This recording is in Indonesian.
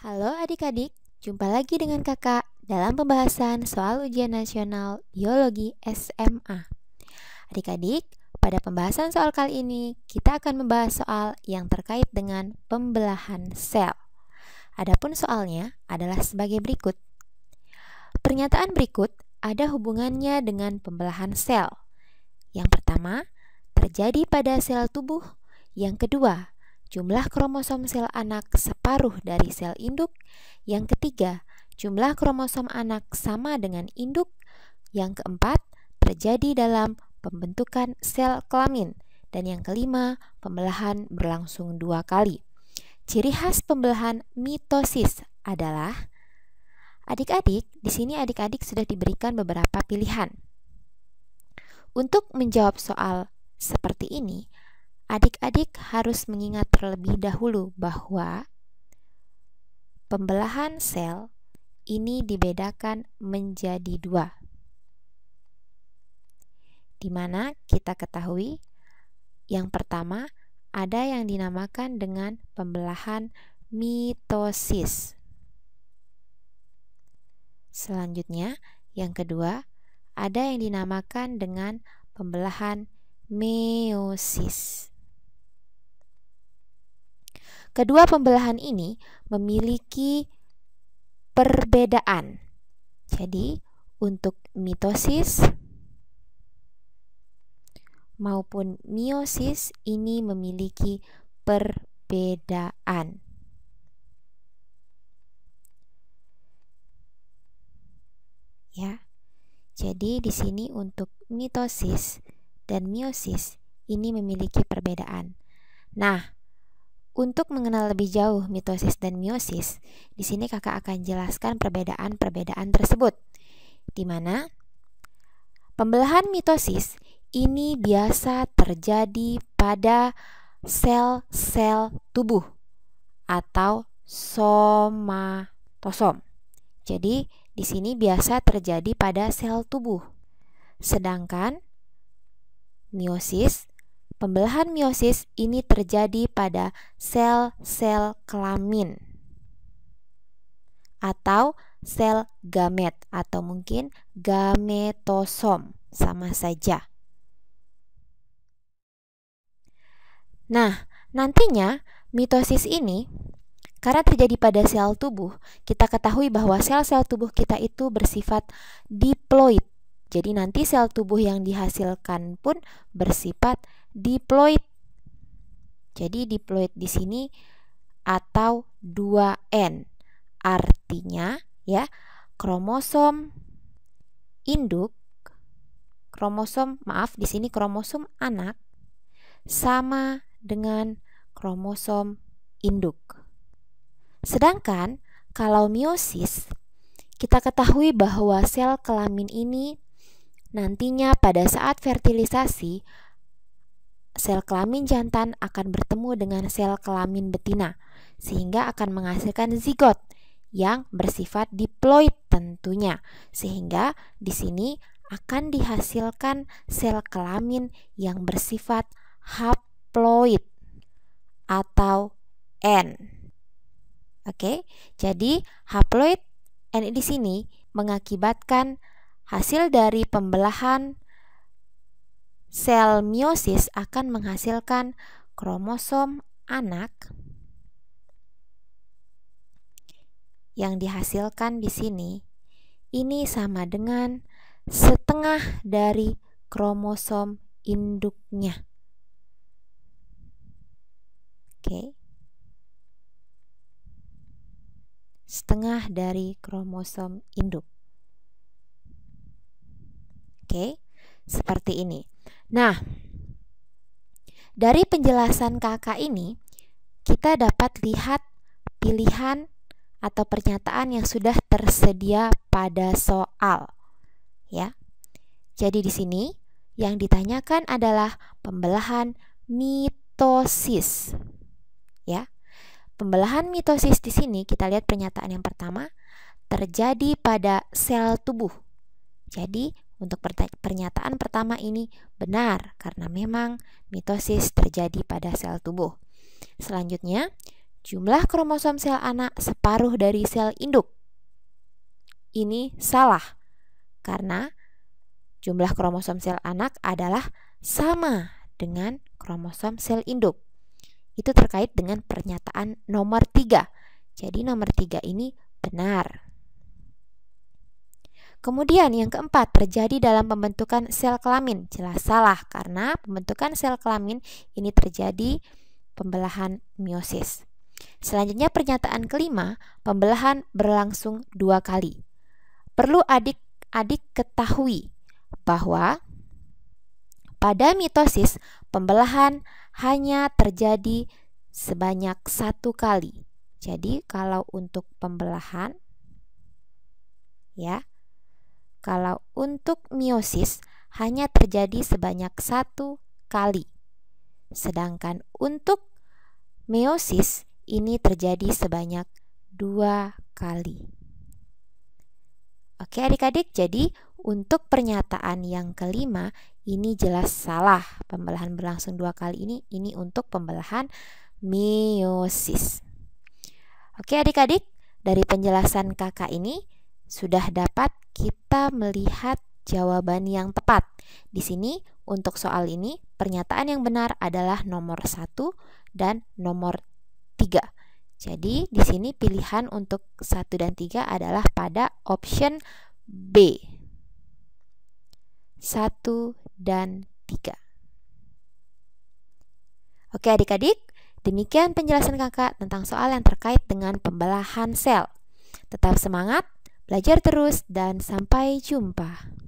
Halo adik-adik, jumpa lagi dengan kakak dalam pembahasan soal ujian nasional biologi SMA. Adik-adik, pada pembahasan soal kali ini kita akan membahas soal yang terkait dengan pembelahan sel. Adapun soalnya adalah sebagai berikut. Pernyataan berikut ada hubungannya dengan pembelahan sel. Yang pertama, terjadi pada sel tubuh. Yang kedua, jumlah kromosom sel anak separuh dari sel induk. Yang ketiga, jumlah kromosom anak sama dengan induk. Yang keempat, terjadi dalam pembentukan sel kelamin. Dan yang kelima, pembelahan berlangsung dua kali. Ciri khas pembelahan mitosis adalah adik-adik, di sini adik-adik sudah diberikan beberapa pilihan. Untuk menjawab soal seperti ini, Adik-adik harus mengingat terlebih dahulu bahwa pembelahan sel ini dibedakan menjadi dua, di mana kita ketahui yang pertama ada yang dinamakan dengan pembelahan mitosis. Selanjutnya, yang kedua ada yang dinamakan dengan pembelahan meiosis. Kedua pembelahan ini memiliki perbedaan. Jadi, untuk mitosis maupun meiosis ini memiliki perbedaan. Ya. Jadi di sini untuk mitosis dan meiosis ini memiliki perbedaan. Nah, untuk mengenal lebih jauh mitosis dan meiosis, di sini kakak akan jelaskan perbedaan-perbedaan tersebut. Di mana pembelahan mitosis ini biasa terjadi pada sel-sel tubuh atau somatosom. Jadi, di sini biasa terjadi pada sel tubuh. Sedangkan meiosis Pembelahan meiosis ini terjadi pada sel-sel kelamin atau sel gamet atau mungkin gametosom sama saja. Nah, nantinya mitosis ini karena terjadi pada sel tubuh, kita ketahui bahwa sel-sel tubuh kita itu bersifat diploid. Jadi nanti sel tubuh yang dihasilkan pun bersifat diploid. Jadi diploid di sini atau 2N. Artinya ya, kromosom induk kromosom maaf di sini kromosom anak sama dengan kromosom induk. Sedangkan kalau meiosis kita ketahui bahwa sel kelamin ini nantinya pada saat fertilisasi sel kelamin jantan akan bertemu dengan sel kelamin betina, sehingga akan menghasilkan zigot yang bersifat diploid tentunya. Sehingga di sini akan dihasilkan sel kelamin yang bersifat haploid atau N. Oke, jadi haploid N di sini mengakibatkan hasil dari pembelahan sel meiosis akan menghasilkan kromosom anak yang dihasilkan di sini ini sama dengan setengah dari kromosom induknya. Oke. Setengah dari kromosom induk. Oke, seperti ini. Nah, dari penjelasan kakak ini, kita dapat lihat pilihan atau pernyataan yang sudah tersedia pada soal. Ya. Jadi di sini yang ditanyakan adalah pembelahan mitosis. Ya. Pembelahan mitosis di sini kita lihat pernyataan yang pertama terjadi pada sel tubuh. Jadi untuk pernyataan pertama ini benar karena memang mitosis terjadi pada sel tubuh. Selanjutnya, jumlah kromosom sel anak separuh dari sel induk. Ini salah karena jumlah kromosom sel anak adalah sama dengan kromosom sel induk. Itu terkait dengan pernyataan nomor 3. Jadi nomor 3 ini benar. Kemudian yang keempat, terjadi dalam pembentukan sel kelamin. Jelas salah karena pembentukan sel kelamin ini terjadi pembelahan meiosis. Selanjutnya pernyataan kelima, pembelahan berlangsung dua kali. Perlu adik-adik ketahui bahwa pada mitosis pembelahan hanya terjadi sebanyak satu kali. Jadi kalau untuk pembelahan ya kalau untuk meiosis hanya terjadi sebanyak satu kali. Sedangkan untuk meiosis ini terjadi sebanyak dua kali. Oke adik-adik, jadi untuk pernyataan yang kelima ini jelas salah. Pembelahan berlangsung dua kali ini, ini untuk pembelahan meiosis. Oke adik-adik, dari penjelasan kakak ini sudah dapat kita melihat jawaban yang tepat. Di sini, untuk soal ini, pernyataan yang benar adalah nomor 1 dan nomor 3. Jadi, di sini pilihan untuk 1 dan 3 adalah pada option B. 1 dan 3. Oke adik-adik, demikian penjelasan kakak tentang soal yang terkait dengan pembelahan sel. Tetap semangat, Belajar terus dan sampai jumpa.